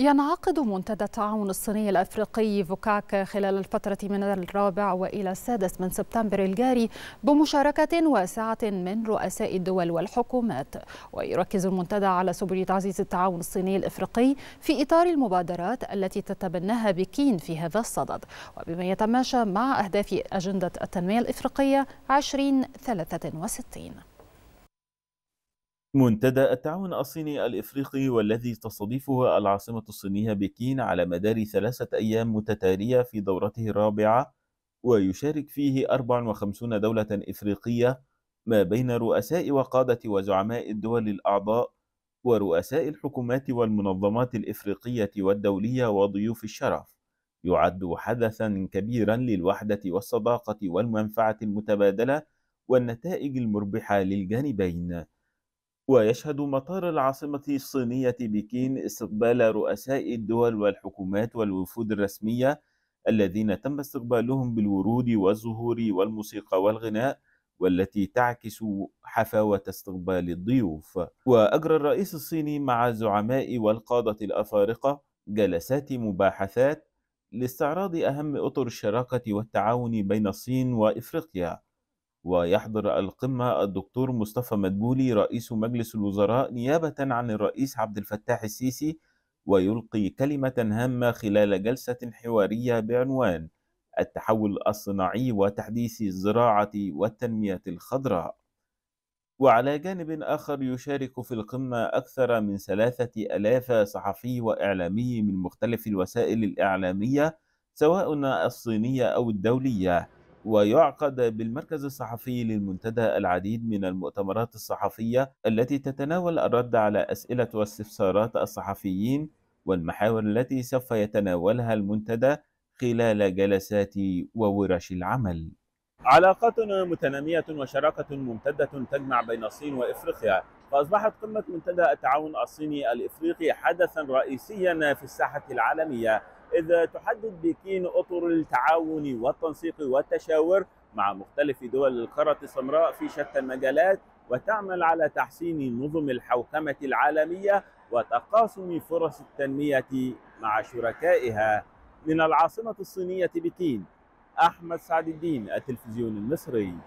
ينعقد منتدى التعاون الصيني الأفريقي فوكاك خلال الفترة من الرابع وإلى السادس من سبتمبر الجاري بمشاركة واسعة من رؤساء الدول والحكومات ويركز المنتدى على سبل تعزيز التعاون الصيني الأفريقي في إطار المبادرات التي تتبناها بكين في هذا الصدد وبما يتماشى مع أهداف أجندة التنمية الإفريقية 2063 منتدى التعاون الصيني الإفريقي والذي تستضيفه العاصمة الصينية بكين على مدار ثلاثة أيام متتالية في دورته الرابعة ويشارك فيه 54 دولة إفريقية ما بين رؤساء وقادة وزعماء الدول الأعضاء ورؤساء الحكومات والمنظمات الإفريقية والدولية وضيوف الشرف يعد حدثا كبيرا للوحدة والصداقة والمنفعة المتبادلة والنتائج المربحة للجانبين ويشهد مطار العاصمة الصينية بكين استقبال رؤساء الدول والحكومات والوفود الرسمية الذين تم استقبالهم بالورود والزهور والموسيقى والغناء والتي تعكس حفاوة استقبال الضيوف وأجرى الرئيس الصيني مع الزعماء والقادة الأفارقة جلسات مباحثات لاستعراض أهم أطر الشراكة والتعاون بين الصين وإفريقيا ويحضر القمة الدكتور مصطفى مدبولي رئيس مجلس الوزراء نيابة عن الرئيس عبد الفتاح السيسي ويلقي كلمة هامة خلال جلسة حوارية بعنوان التحول الصناعي وتحديث الزراعة والتنمية الخضراء. وعلى جانب آخر يشارك في القمة أكثر من ثلاثة ألاف صحفي وإعلامي من مختلف الوسائل الإعلامية سواء الصينية أو الدولية ويعقد بالمركز الصحفي للمنتدى العديد من المؤتمرات الصحفية التي تتناول الرد على أسئلة واستفسارات الصحفيين والمحاور التي سوف يتناولها المنتدى خلال جلسات وورش العمل. علاقاتنا متنامية وشراكة ممتدة تجمع بين الصين وإفريقيا فأصبحت قمة منتدى التعاون الصيني الإفريقي حدثا رئيسيا في الساحة العالمية إذ تحدد بكين أطر التعاون والتنسيق والتشاور مع مختلف دول القارة السمراء في شتى المجالات وتعمل على تحسين نظم الحوكمة العالمية وتقاسم فرص التنمية مع شركائها من العاصمة الصينية بكين أحمد سعد الدين التلفزيون المصري